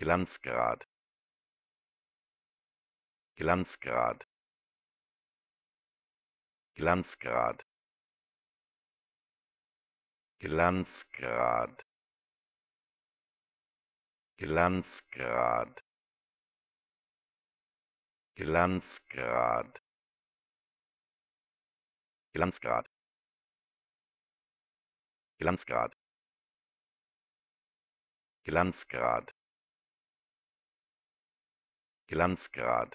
glanzgrad glanzgrad glanzgrad glanzgrad glanzgrad glanzgrad glanzgrad glanzgrad glanzgrad glanzgrad